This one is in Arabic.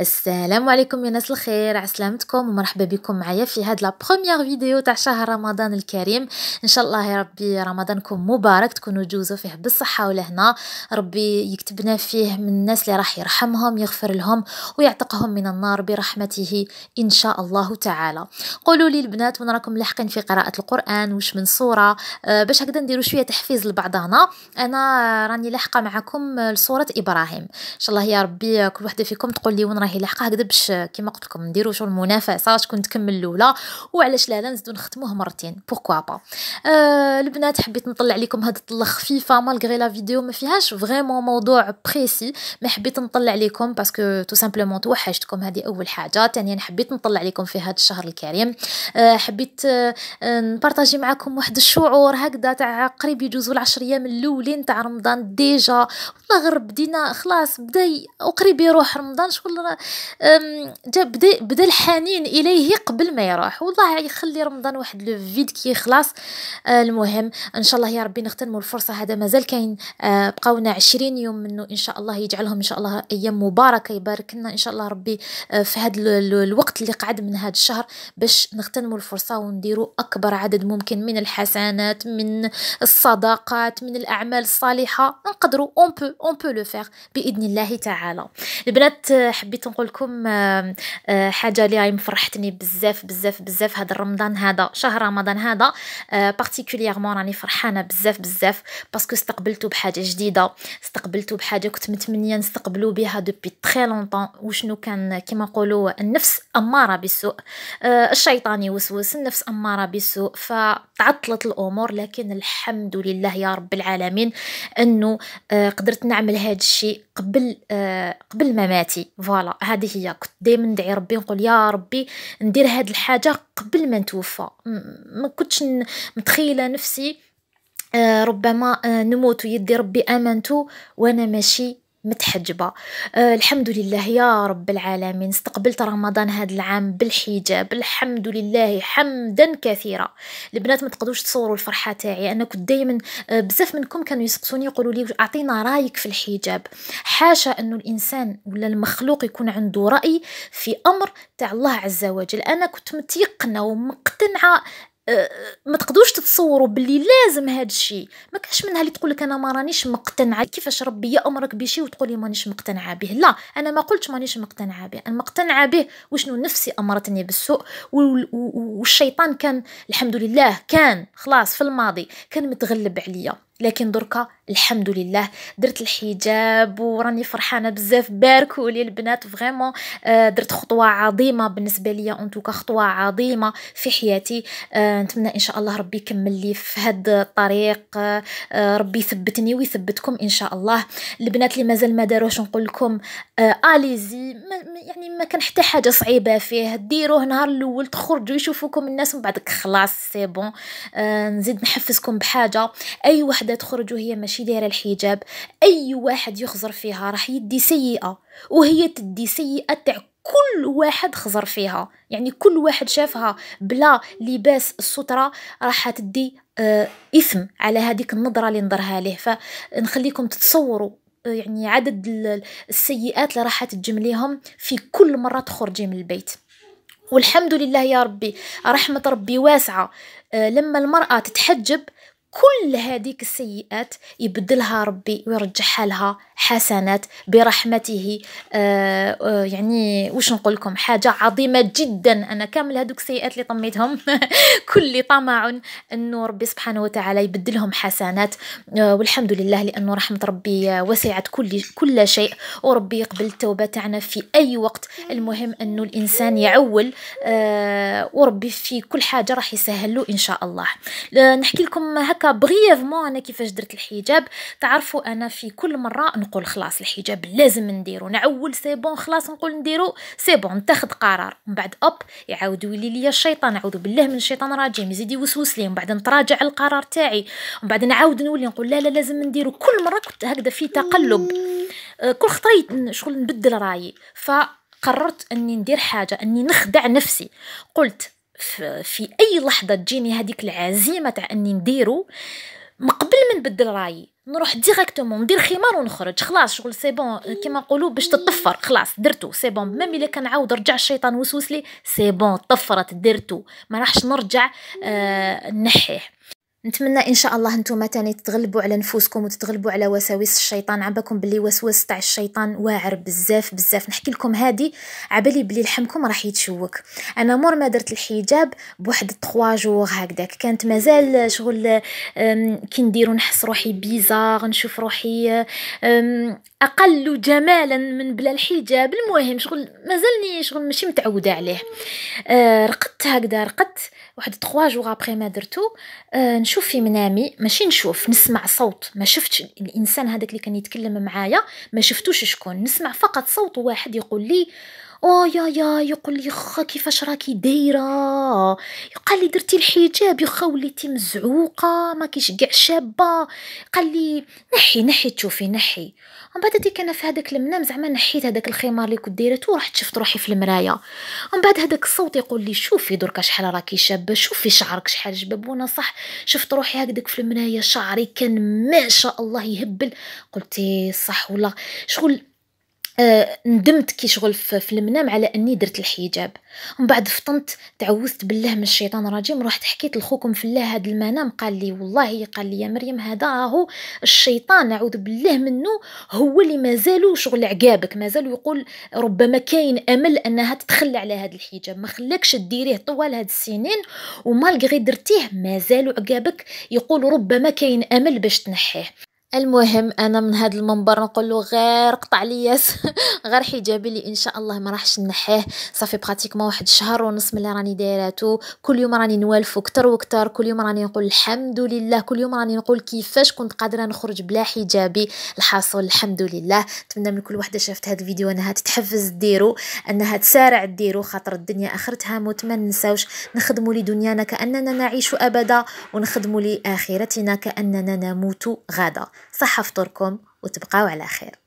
السلام عليكم يا ناس الخير عسلامتكم ومرحبا بكم معايا في هاد لا بروميير فيديو تاع شهر رمضان الكريم ان شاء الله يا ربي رمضانكم مبارك تكونوا جوزوا فيه بالصحه ولهنا ربي يكتبنا فيه من الناس اللي راح يرحمهم يغفر لهم ويعتقهم من النار برحمته ان شاء الله تعالى قولوا لي البنات وين راكم لاحقين في قراءه القران واش من صوره آه، باش هكذا نديروا شويه تحفيز لبعضنا انا راني لاحقه معكم لصوره ابراهيم ان شاء الله يا ربي كل وحده فيكم تقول لي وين راهي لاحقه هكذا باش كيما قلت لكم نديرو شغل منافسه شكون تكمل الاولى وعلاش لا لا نزيدو نختموه مرتين بوركوا با أه البنات حبيت نطلع لكم هاد الطله خفيفه مالغري لا فيديو ما فيهاش فريمون موضوع بريسي ما حبيت نطلع لكم باسكو تو سامبلومون توحشتكم هذه اول حاجه ثانيا حبيت نطلع لكم في هذا الشهر الكريم أه حبيت آه، نبارطاجي معكم واحد الشعور هكذا تاع قريب يجوزوا العشر ايام الاولين تاع رمضان ديجا والله غير بدينا خلاص بدا وقريب يروح رمضان شغل بدا بدا الحنين اليه قبل ما يروح والله يخلي رمضان واحد لو فيد كي خلاص آه، المهم ان شاء الله يا ربي نغتنموا الفرصه هذا مازال كاين آه، بقاونا 20 يوم منه ان شاء الله يجعلهم ان شاء الله ايام مباركه يبارك لنا ان شاء الله ربي آه، في هذا الوقت اللي قعد من هذا الشهر باش نغتنموا الفرصه ونديروا اكبر عدد ممكن من الحسنات من الصداقات من الاعمال الصالحه نقدروا اون بو اون بو لو فير باذن الله تعالى البنات حبيت حبيت نقول لكم آه، حاجه اللي راهي مفرحتني بزاف بزاف بزاف هذا رمضان هذا شهر رمضان هذا بارتيكوليرمون آه، راني فرحانه بزاف بزاف باسكو استقبلته بحاجه جديده استقبلته بحاجه كنت متمنيه نستقبلو بها دوبي تري لونطون وشنو كان كما نقولوا النفس اماره بالسوء آه، الشيطان يوسوس النفس اماره بالسوء فتعطلت الامور لكن الحمد لله يا رب العالمين انه قدرت نعمل هذا الشيء قبل قبل مماتي فوالا فوالا هذه هي كنت دائما ندعي ربي نقول يا ربي ندير هاد الحاجه قبل ما نتوفى ما كنتش متخيله نفسي آه، ربما آه، نموت ويدي ربي امنت وانا ماشي متحجبة أه الحمد لله يا رب العالمين استقبلت رمضان هذا العام بالحجاب الحمد لله حمدا كثيرا البنات ما تقدوش تصوروا الفرحة تاعي انا كنت دائما أه، بزاف منكم كانوا يسقسوني يقولوا لي اعطينا رايك في الحجاب حاشا انه الانسان ولا المخلوق يكون عنده راي في امر تاع الله عز وجل انا كنت متيقنه ومقتنعه آه، ما تقدروش تتصوروا باللي لازم هذا الشيء ما كاش منها اللي تقول لك انا ما رانيش مقتنعه كيفاش ربي يامرك بشيء وتقولي مانيش مقتنعه به لا انا ما قلتش مانيش مقتنعه به انا مقتنعه به وشنو نفسي امرتني بالسوء والشيطان كان الحمد لله كان خلاص في الماضي كان متغلب عليا لكن دركا الحمد لله درت الحجاب وراني فرحانه بزاف باركوا لي البنات فريمون آه، درت خطوه عظيمه بالنسبه ليا ان توكا خطوه عظيمه في حياتي آه، نتمنى ان شاء الله ربي يكمل لي في هاد الطريق آه، ربي يثبتني ويثبتكم ان شاء الله البنات اللي مازال ما داروش نقول لكم اليزي يعني ما كان حتى حاجه صعيبه فيه ديروه نهار الاول تخرجوا يشوفوكم الناس من بعدك خلاص سي بون نزيد نحفزكم بحاجه اي واحد وحده تخرج وهي ماشي دايره الحجاب اي واحد يخزر فيها راح يدي سيئه وهي تدي سيئه تاع كل واحد خزر فيها يعني كل واحد شافها بلا لباس الستره راح تدي آه اثم على هذيك النظره اللي نظرها ليه فنخليكم تتصوروا آه، يعني عدد السيئات اللي راح تجم ليهم في كل مره تخرجي من البيت والحمد لله يا ربي رحمة ربي واسعة آه، لما المرأة تتحجب كل هذيك السيئات يبدلها ربي ويرجعها لها حسنات برحمته آه،, آه يعني واش نقول لكم حاجه عظيمه جدا انا كامل هذوك السيئات اللي طميتهم كل طمع انه ربي سبحانه وتعالى يبدلهم حسنات آه والحمد لله لانه رحمه ربي وسعت كل كل شيء وربي يقبل التوبه تاعنا في اي وقت المهم انه الانسان يعول آه، وربي في كل حاجه راح يسهل له ان شاء الله آه، نحكي لكم هكا بريفمون انا كيفاش درت الحجاب تعرفوا انا في كل مره نقول خلاص الحجاب لازم نديرو نعول سي بون خلاص نقول نديرو سي بون نتخذ قرار من بعد اوب يعاود يولي ليا الشيطان اعوذ بالله من الشيطان الرجيم يزيد يوسوس لي من بعد نتراجع القرار تاعي ومن بعد نعاود نولي نقول لا لا لازم نديرو كل مره كنت هكذا في تقلب آه، كل خطيت شغل نبدل رايي ف قررت اني ندير حاجه اني نخدع نفسي قلت في اي لحظه تجيني هذيك العزيمه تاع اني نديرو من قبل نبدل رايي نروح ديريكتومون ندير خمار ونخرج خلاص شغل سي بون كيما نقولوا باش تطفر خلاص درتو سي بون ميم الا كنعاود رجع الشيطان وسوس لي سي بون طفرت درتو ما راحش نرجع آه نحيه نتمنى ان شاء الله نتوما تاني تتغلبوا على نفوسكم وتتغلبوا على وساوس الشيطان عباكم بلي وسوس تاع الشيطان واعر بزاف بزاف نحكي لكم هادي عبالي بلي لحمكم راح يتشوك انا مور ما درت الحجاب بواحد 3 جوغ هكذاك كانت مازال شغل كي نديرو نحس روحي بيزار نشوف روحي اقل جمالا من بلا الحجاب المهم شغل مازالني شغل ماشي متعوده عليه أه، رقدت هكذا رقدت واحد 3 جوغ ابري ما درتو آه نشوف في منامي ماشي نشوف نسمع صوت ما شفتش الانسان هذاك اللي كان يتكلم معايا ما شفتوش شكون نسمع فقط صوت واحد يقول لي او يا يا يقول لي خا كيفاش راكي دايره قال لي درتي الحجاب يخا وليتي مزعوقه ما كيش كاع شابه قال لي نحي نحي تشوفي نحي من بعد ديك انا في هذاك المنام زعما نحيت هذاك الخمار اللي كنت دايرته ورحت شفت روحي في المرايه من بعد هذاك الصوت يقول لي شوفي دركا شحال راكي شابه شوفي شعرك شحال جباب وانا صح شفت روحي هكذاك في المرايه شعري كان ما شاء الله يهبل قلت إيه، صح والله شغل آه، ندمت كي شغل في المنام على اني درت الحجاب ومن بعد فطنت تعوذت بالله من الشيطان الرجيم رحت حكيت لخوكم في الله هذا المنام قال لي والله قال لي يا مريم هذا راهو الشيطان اعوذ بالله منه هو اللي مازالو شغل عقابك مازالو يقول ربما كاين امل انها تتخلى على هذا الحجاب ما خلاكش ديريه طوال هاد السنين ومالغري درتيه مازالو عقابك يقول ربما كاين امل باش تنحيه المهم انا من هذا المنبر نقول له غير قطع لي غير حجابي اللي ان شاء الله ما راحش نحيه صافي براتيكمون واحد شهر ونص ملي راني دايراتو كل يوم راني نوالفو كتر وكتر كل يوم راني نقول الحمد لله كل يوم راني نقول كيفاش كنت قادره نخرج بلا حجابي الحاصل الحمد لله نتمنى من كل وحده شافت هذا الفيديو انها تتحفز ديرو انها تسارع ديرو خاطر الدنيا اخرتها موت ما ننساوش نخدموا لدنيانا كاننا نعيش ابدا ونخدموا لاخرتنا كاننا نموت غدا صحة فطوركم وتبقاو على خير